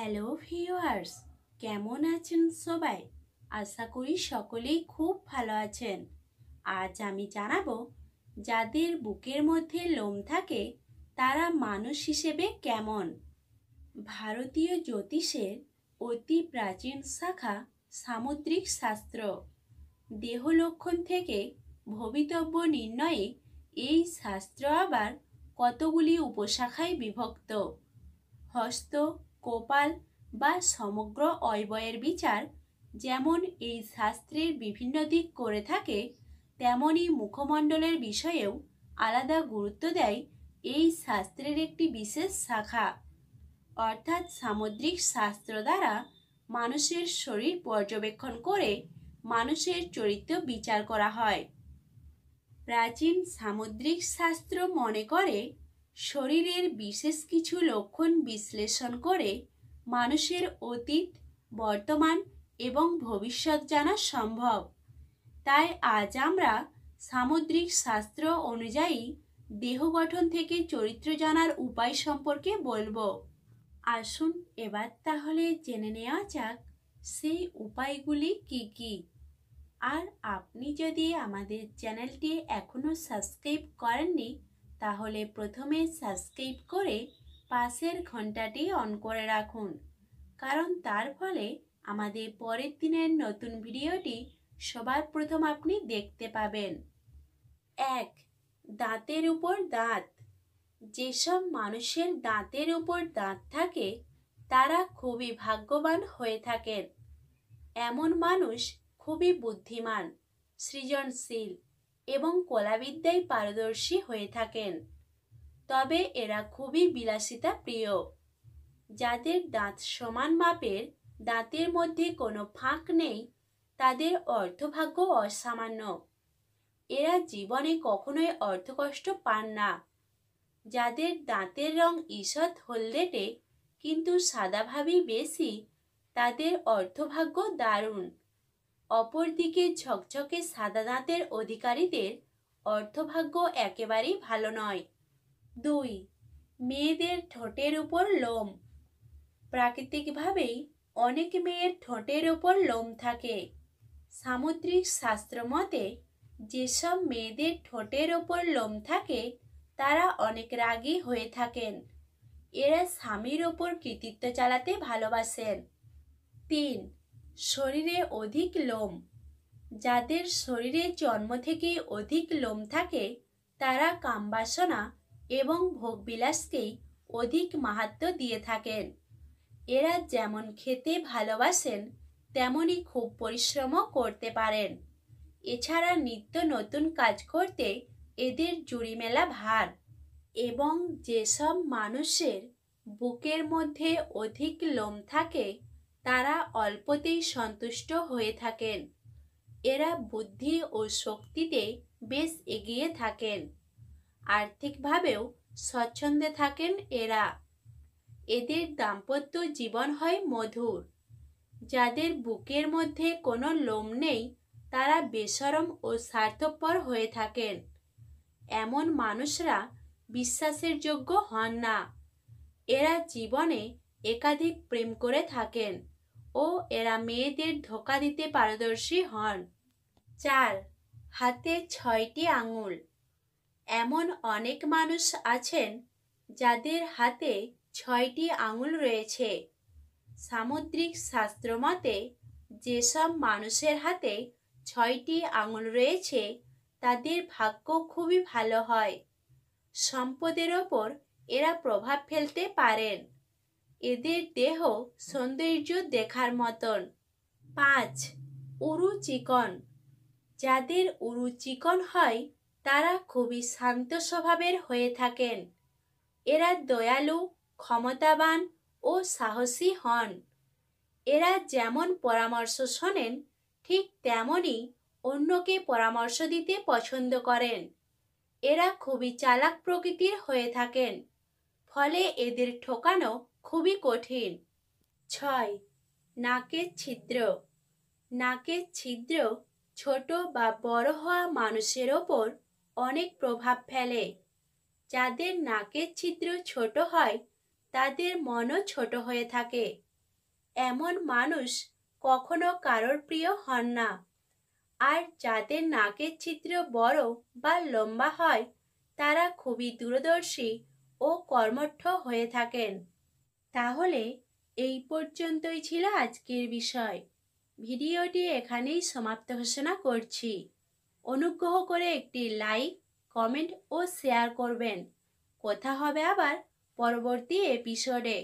hello viewers কেমন আছেন সবাই আশা করি সকলেই খুব ভালো আছেন আজ আমি জানাবো যাদের বুকের মধ্যে লোম থাকে তারা মানুষ হিসেবে কেমন ভারতীয় জ্যোতিষের অতি প্রাচীন শাখা সামুদ্রিক শাস্ত্র দেহ লক্ষণ থেকে ভবিতব্য নির্ণয়ে এই শাস্ত্র আবার কতগুলি উপশাখায় বিভক্ত হস্ত কপাল বা সমগ্র অয়বয়ের বিচার যেমন এই শাস্ত্রের বিভিন্ন দিক করে থাকে তেমনই মুখমণ্ডলের বিষয়েও আলাদা গুরুত্ব দেয় এই শাস্ত্রের একটি বিশেষ শাখা অর্থাৎ সামুদ্রিক শাস্ত্র দ্বারা মানুষের শরীর পর্যবেক্ষণ করে মানুষের চরিত্র বিচার করা হয় প্রাচীন সামুদ্রিক শাস্ত্র মনে করে শরীরের বিশেষ কিছু লক্ষণ বিশ্লেষণ করে মানুষের অতীত বর্তমান এবং ভবিষ্যৎ জানা সম্ভব তাই আজ আমরা সামুদ্রিক শাস্ত্র অনুযায়ী দেহ গঠন থেকে চরিত্র জানার উপায় সম্পর্কে বলবো আসুন এবার তাহলে জেনে নেওয়া যাক সেই উপায়গুলি কি কি আর আপনি যদি আমাদের চ্যানেলটি এখনও সাবস্ক্রাইব করেননি তাহলে প্রথমে সাবস্ক্রাইব করে পাশের ঘন্টাটি অন করে রাখুন কারণ তার ফলে আমাদের পরের দিনের নতুন ভিডিওটি সবার প্রথম আপনি দেখতে পাবেন এক দাঁতের উপর দাঁত যেসব মানুষের দাঁতের উপর দাঁত থাকে তারা খুবই ভাগ্যবান হয়ে থাকেন এমন মানুষ খুবই বুদ্ধিমান সৃজনশীল এবং কলাবিদ্যায় পারদর্শী হয়ে থাকেন তবে এরা খুবই বিলাসিতা প্রিয় যাদের দাঁত সমান মাপের দাঁতের মধ্যে কোনো ফাঁক নেই তাদের অর্থভাগ্য অসামান্য এরা জীবনে কখনোই অর্থকষ্ট পান না যাদের দাঁতের রং ঈষৎ হলদেটে কিন্তু সাদাভাবেই বেশি তাদের অর্থভাগ্য দারুণ অপরদিকে ঝকঝকে সাদা দাঁতের অধিকারীদের অর্থভাগ্য একেবারেই ভালো নয় দুই মেয়েদের ঠোঁটের উপর লোম প্রাকৃতিকভাবেই অনেক মেয়ের ঠোঁটের উপর লোম থাকে সামুদ্রিক শাস্ত্র মতে যেসব মেয়েদের ঠোঁটের ওপর লোম থাকে তারা অনেক রাগী হয়ে থাকেন এরা স্বামীর ওপর কৃতিত্ব চালাতে ভালোবাসেন তিন শরীরে অধিক লোম যাদের শরীরে জন্ম থেকে অধিক লোম থাকে তারা কামবাসনা এবং ভোগবিলাসকেই অধিক মাহাত্ম দিয়ে থাকেন এরা যেমন খেতে ভালোবাসেন তেমনই খুব পরিশ্রমও করতে পারেন এছাড়া নিত্য নতুন কাজ করতে এদের জুড়ি মেলা ভার এবং যেসব মানুষের বুকের মধ্যে অধিক লোম থাকে তারা অল্পতেই সন্তুষ্ট হয়ে থাকেন এরা বুদ্ধি ও শক্তিতে বেশ এগিয়ে থাকেন আর্থিকভাবেও স্বচ্ছন্দে থাকেন এরা এদের দাম্পত্য জীবন হয় মধুর যাদের বুকের মধ্যে কোনো লোম নেই তারা বেসরম ও স্বার্থপর হয়ে থাকেন এমন মানুষরা বিশ্বাসের যোগ্য হন না এরা জীবনে একাধিক প্রেম করে থাকেন ও এরা মেয়েদের ধোকা দিতে পারদর্শী হন চার হাতে ছয়টি আঙুল এমন অনেক মানুষ আছেন যাদের হাতে ছয়টি আঙুল রয়েছে সামুদ্রিক শাস্ত্র মতে যেসব মানুষের হাতে ছয়টি আঙুল রয়েছে তাদের ভাগ্য খুবই ভালো হয় সম্পদের ওপর এরা প্রভাব ফেলতে পারেন এদের দেহ সৌন্দর্য দেখার মতন পাঁচ উরু চিকন যাদের উরু চিকন হয় তারা খুবই শান্ত স্বভাবের হয়ে থাকেন এরা দয়ালু ক্ষমতাবান ও সাহসী হন এরা যেমন পরামর্শ শোনেন ঠিক তেমনই অন্যকে পরামর্শ দিতে পছন্দ করেন এরা খুবই চালাক প্রকৃতির হয়ে থাকেন ফলে এদের ঠোকানো খুবই কঠিন ছয় নাকের ছিদ্র নাকের ছিদ্র ছোট বা বড় হওয়া মানুষের ওপর অনেক প্রভাব ফেলে যাদের নাকের ছিদ্র ছোট হয় তাদের মনও ছোট হয়ে থাকে এমন মানুষ কখনো কারোর প্রিয় হন না আর যাদের নাকের ছিদ্র বড় বা লম্বা হয় তারা খুবই দূরদর্শী ও কর্মঠ হয়ে থাকেন তাহলে এই পর্যন্তই ছিল আজকের বিষয় ভিডিওটি এখানেই সমাপ্ত ঘোষণা করছি অনুগ্রহ করে একটি লাইক কমেন্ট ও শেয়ার করবেন কথা হবে আবার পরবর্তী এপিসোডে